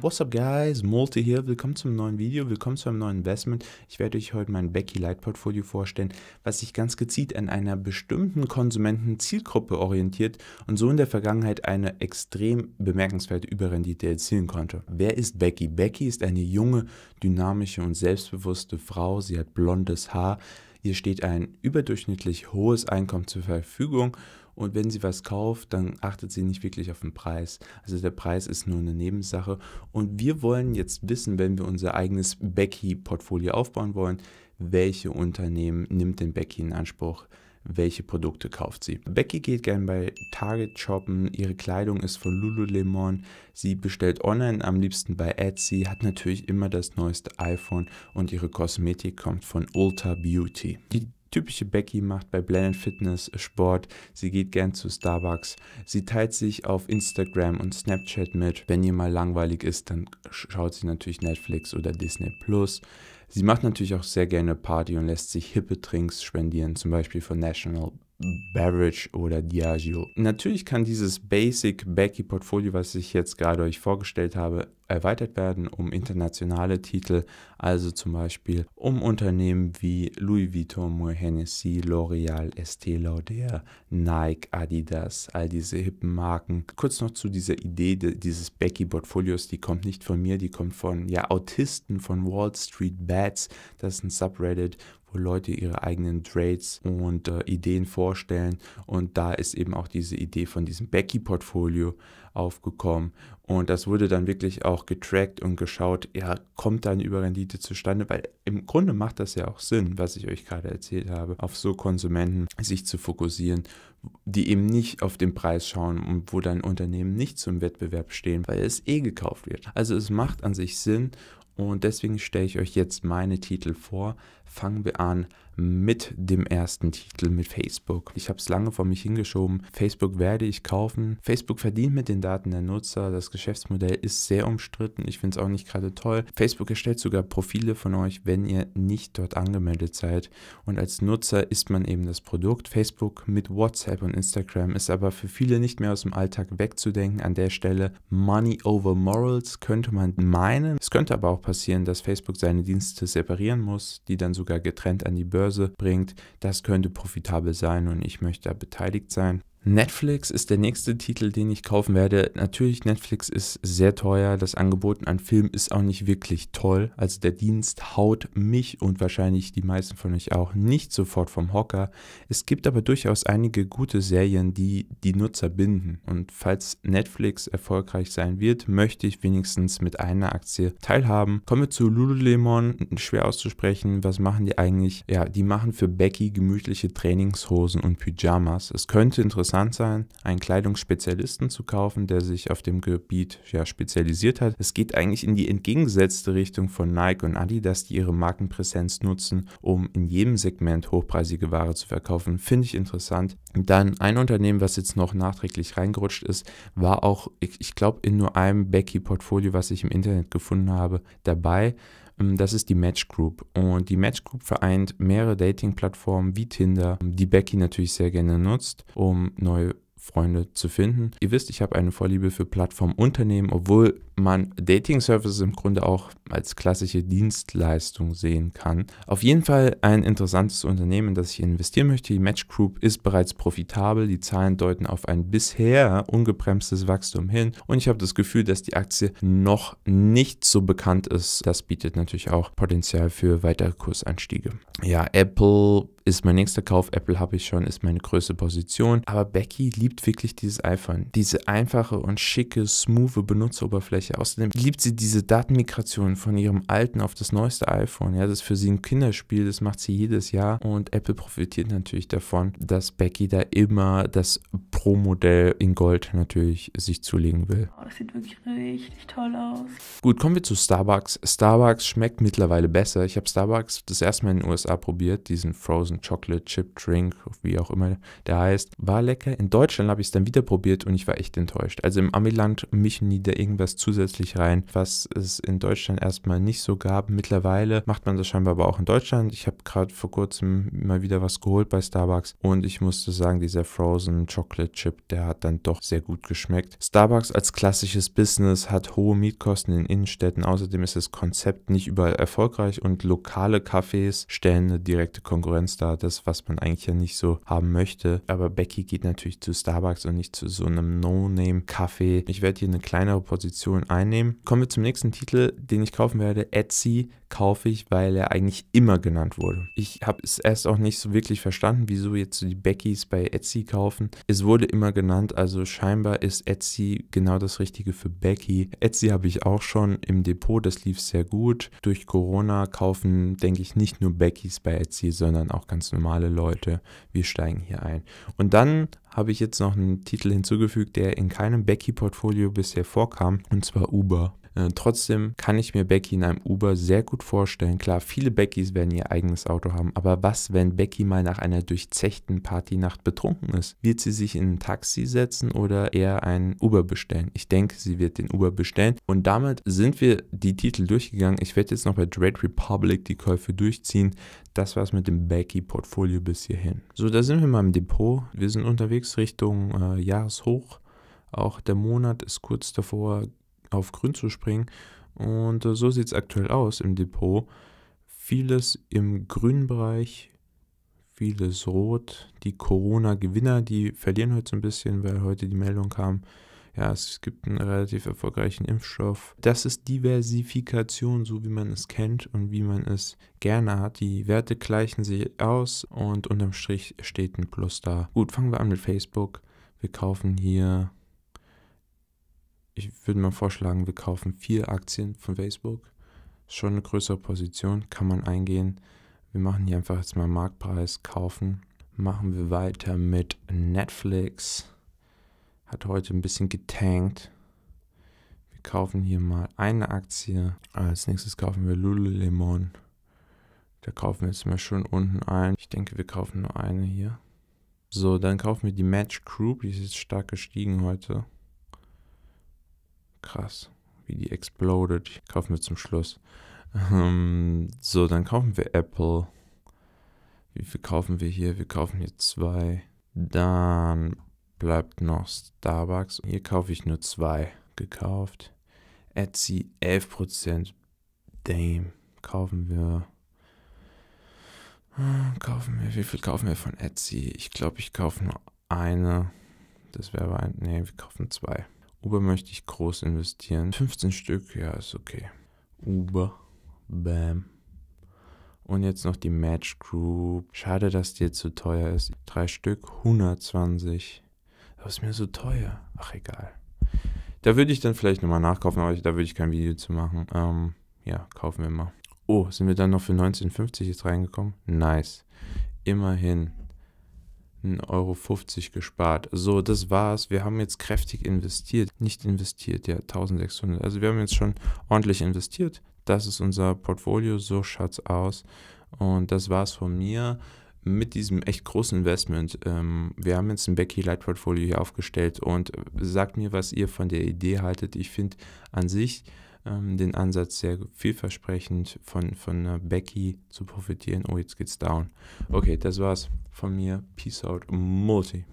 What's up guys, Multi hier, willkommen zum neuen Video, willkommen zu einem neuen Investment. Ich werde euch heute mein Becky Light Portfolio vorstellen, was sich ganz gezielt an einer bestimmten Konsumentenzielgruppe orientiert und so in der Vergangenheit eine extrem bemerkenswerte Überrendite erzielen konnte. Wer ist Becky? Becky ist eine junge, dynamische und selbstbewusste Frau, sie hat blondes Haar, Ihr steht ein überdurchschnittlich hohes Einkommen zur Verfügung und wenn sie was kauft, dann achtet sie nicht wirklich auf den Preis. Also der Preis ist nur eine Nebensache und wir wollen jetzt wissen, wenn wir unser eigenes Becky-Portfolio aufbauen wollen, welche Unternehmen nimmt den Becky in Anspruch? welche Produkte kauft sie. Becky geht gern bei Target shoppen, ihre Kleidung ist von Lululemon, sie bestellt online am liebsten bei Etsy, hat natürlich immer das neueste iPhone und ihre Kosmetik kommt von Ulta Beauty. Die typische Becky macht bei Blended Fitness Sport, sie geht gern zu Starbucks, sie teilt sich auf Instagram und Snapchat mit. Wenn ihr mal langweilig ist, dann schaut sie natürlich Netflix oder Disney Plus. Sie macht natürlich auch sehr gerne Party und lässt sich hippe Drinks spendieren, zum Beispiel von National Barrage oder Diageo. Natürlich kann dieses Basic Becky Portfolio, was ich jetzt gerade euch vorgestellt habe, erweitert werden um internationale Titel, also zum Beispiel um Unternehmen wie Louis Vuitton, Moe Hennessy, L'Oreal, Estée Lauder, Nike, Adidas, all diese hippen Marken. Kurz noch zu dieser Idee dieses Becky-Portfolios, die kommt nicht von mir, die kommt von ja, Autisten von Wall Street Bats, das ist ein Subreddit, wo Leute ihre eigenen Trades und äh, Ideen vorstellen. Und da ist eben auch diese Idee von diesem Becky-Portfolio aufgekommen. Und das wurde dann wirklich auch getrackt und geschaut, ja, kommt da eine Überrendite zustande? Weil im Grunde macht das ja auch Sinn, was ich euch gerade erzählt habe, auf so Konsumenten sich zu fokussieren, die eben nicht auf den Preis schauen und wo dann Unternehmen nicht zum Wettbewerb stehen, weil es eh gekauft wird. Also es macht an sich Sinn und deswegen stelle ich euch jetzt meine Titel vor, fangen wir an mit dem ersten Titel mit Facebook. Ich habe es lange vor mich hingeschoben. Facebook werde ich kaufen. Facebook verdient mit den Daten der Nutzer. Das Geschäftsmodell ist sehr umstritten. Ich finde es auch nicht gerade toll. Facebook erstellt sogar Profile von euch, wenn ihr nicht dort angemeldet seid. Und als Nutzer ist man eben das Produkt. Facebook mit WhatsApp und Instagram ist aber für viele nicht mehr aus dem Alltag wegzudenken. An der Stelle Money over Morals könnte man meinen. Es könnte aber auch passieren, dass Facebook seine Dienste separieren muss, die dann so sogar getrennt an die Börse bringt, das könnte profitabel sein und ich möchte da beteiligt sein. Netflix ist der nächste Titel, den ich kaufen werde. Natürlich, Netflix ist sehr teuer. Das Angebot an Filmen ist auch nicht wirklich toll. Also der Dienst haut mich und wahrscheinlich die meisten von euch auch nicht sofort vom Hocker. Es gibt aber durchaus einige gute Serien, die die Nutzer binden. Und falls Netflix erfolgreich sein wird, möchte ich wenigstens mit einer Aktie teilhaben. Kommen wir zu Lululemon. Schwer auszusprechen. Was machen die eigentlich? Ja, die machen für Becky gemütliche Trainingshosen und Pyjamas. Es könnte interessant interessant sein, einen Kleidungsspezialisten zu kaufen, der sich auf dem Gebiet ja spezialisiert hat. Es geht eigentlich in die entgegengesetzte Richtung von Nike und Adidas, die ihre Markenpräsenz nutzen, um in jedem Segment hochpreisige Ware zu verkaufen. Finde ich interessant. Dann ein Unternehmen, was jetzt noch nachträglich reingerutscht ist, war auch, ich, ich glaube, in nur einem Becky-Portfolio, was ich im Internet gefunden habe, dabei. Ähm, das ist die Match Group. Und die Match Group vereint mehrere Dating-Plattformen wie Tinder, die Becky natürlich sehr gerne nutzt, um neue Freunde zu finden. Ihr wisst, ich habe eine Vorliebe für Plattformunternehmen, obwohl man Dating-Services im Grunde auch als klassische Dienstleistung sehen kann. Auf jeden Fall ein interessantes Unternehmen, in das ich investieren möchte. Die Match Group ist bereits profitabel, die Zahlen deuten auf ein bisher ungebremstes Wachstum hin und ich habe das Gefühl, dass die Aktie noch nicht so bekannt ist. Das bietet natürlich auch Potenzial für weitere Kursanstiege. Ja, Apple ist mein nächster Kauf, Apple habe ich schon, ist meine größte Position. Aber Becky liebt wirklich dieses iPhone. Diese einfache und schicke, smooth Benutzeroberfläche. Außerdem liebt sie diese Datenmigration von ihrem alten auf das neueste iPhone. Ja, das ist für sie ein Kinderspiel, das macht sie jedes Jahr. Und Apple profitiert natürlich davon, dass Becky da immer das Pro-Modell in Gold natürlich sich zulegen will. Oh, das sieht wirklich richtig toll aus. Gut, kommen wir zu Starbucks. Starbucks schmeckt mittlerweile besser. Ich habe Starbucks das erste Mal in den USA probiert, diesen Frozen Chocolate Chip Drink, wie auch immer der heißt. War lecker. In Deutschland habe ich es dann wieder probiert und ich war echt enttäuscht. Also im Amiland mischen die da irgendwas zusätzlich rein, was es in Deutschland erstmal nicht so gab. Mittlerweile macht man das scheinbar aber auch in Deutschland. Ich habe gerade vor kurzem mal wieder was geholt bei Starbucks und ich musste sagen, dieser Frozen Chocolate Chip, der hat dann doch sehr gut geschmeckt. Starbucks als klassisches Business hat hohe Mietkosten in Innenstädten. Außerdem ist das Konzept nicht überall erfolgreich und lokale Cafés stellen eine direkte Konkurrenz dar. Das, was man eigentlich ja nicht so haben möchte. Aber Becky geht natürlich zu Starbucks und nicht zu so einem No-Name-Café. Ich werde hier eine kleinere Position einnehmen. Kommen wir zum nächsten Titel, den ich kaufen werde. Etsy kaufe ich, weil er eigentlich immer genannt wurde. Ich habe es erst auch nicht so wirklich verstanden, wieso jetzt so die Beckys bei Etsy kaufen. Es wurde immer genannt, also scheinbar ist Etsy genau das Richtige für Becky. Etsy habe ich auch schon im Depot, das lief sehr gut. Durch Corona kaufen, denke ich, nicht nur Beckys bei Etsy, sondern auch ganz normale Leute. Wir steigen hier ein. Und dann habe ich jetzt noch einen Titel hinzugefügt, der in keinem Becky-Portfolio bisher vorkam, und zwar Uber. Äh, trotzdem kann ich mir Becky in einem Uber sehr gut vorstellen. Klar, viele Beckys werden ihr eigenes Auto haben, aber was, wenn Becky mal nach einer durchzechten Partynacht betrunken ist? Wird sie sich in ein Taxi setzen oder eher einen Uber bestellen? Ich denke, sie wird den Uber bestellen. Und damit sind wir die Titel durchgegangen. Ich werde jetzt noch bei Dread Republic die Käufe durchziehen. Das war's mit dem Backy-Portfolio bis hierhin. So, da sind wir mal im Depot. Wir sind unterwegs Richtung äh, Jahreshoch. Auch der Monat ist kurz davor, auf grün zu springen. Und äh, so sieht es aktuell aus im Depot. Vieles im grünen Bereich, vieles rot. Die Corona-Gewinner, die verlieren heute so ein bisschen, weil heute die Meldung kam, ja, es gibt einen relativ erfolgreichen Impfstoff. Das ist Diversifikation, so wie man es kennt und wie man es gerne hat. Die Werte gleichen sich aus und unterm Strich steht ein Plus da. Gut, fangen wir an mit Facebook. Wir kaufen hier, ich würde mal vorschlagen, wir kaufen vier Aktien von Facebook. Ist Schon eine größere Position, kann man eingehen. Wir machen hier einfach jetzt mal Marktpreis kaufen. Machen wir weiter mit Netflix hat heute ein bisschen getankt. Wir kaufen hier mal eine Aktie. Als nächstes kaufen wir Lululemon. Da kaufen wir jetzt mal schön unten ein. Ich denke, wir kaufen nur eine hier. So, dann kaufen wir die Match Group. Die ist jetzt stark gestiegen heute. Krass, wie die exploded. Die kaufen wir zum Schluss. Ähm, so, dann kaufen wir Apple. Wie viel kaufen wir hier? Wir kaufen hier zwei. Dann bleibt noch Starbucks. Hier kaufe ich nur zwei gekauft. Etsy 11%. Damn. Kaufen wir. Kaufen wir. Wie viel kaufen wir von Etsy? Ich glaube, ich kaufe nur eine. Das wäre aber ein. Ne, wir kaufen zwei. Uber möchte ich groß investieren. 15 Stück, ja, ist okay. Uber. Bam. Und jetzt noch die Match Group. Schade, dass die jetzt zu so teuer ist. Drei Stück, 120 aber ist mir so teuer. Ach, egal. Da würde ich dann vielleicht nochmal nachkaufen, aber da würde ich kein Video zu machen. Ähm, ja, kaufen wir mal. Oh, sind wir dann noch für 19,50 jetzt reingekommen? Nice. Immerhin 1,50 Euro gespart. So, das war's. Wir haben jetzt kräftig investiert. Nicht investiert, ja, 1600. Also wir haben jetzt schon ordentlich investiert. Das ist unser Portfolio. So schaut's aus. Und das war's von mir mit diesem echt großen Investment, ähm, wir haben jetzt ein Becky Light Portfolio hier aufgestellt und sagt mir, was ihr von der Idee haltet. Ich finde an sich ähm, den Ansatz sehr vielversprechend, von, von äh, Becky zu profitieren. Oh, jetzt geht's down. Okay, das war's von mir. Peace out, Multi.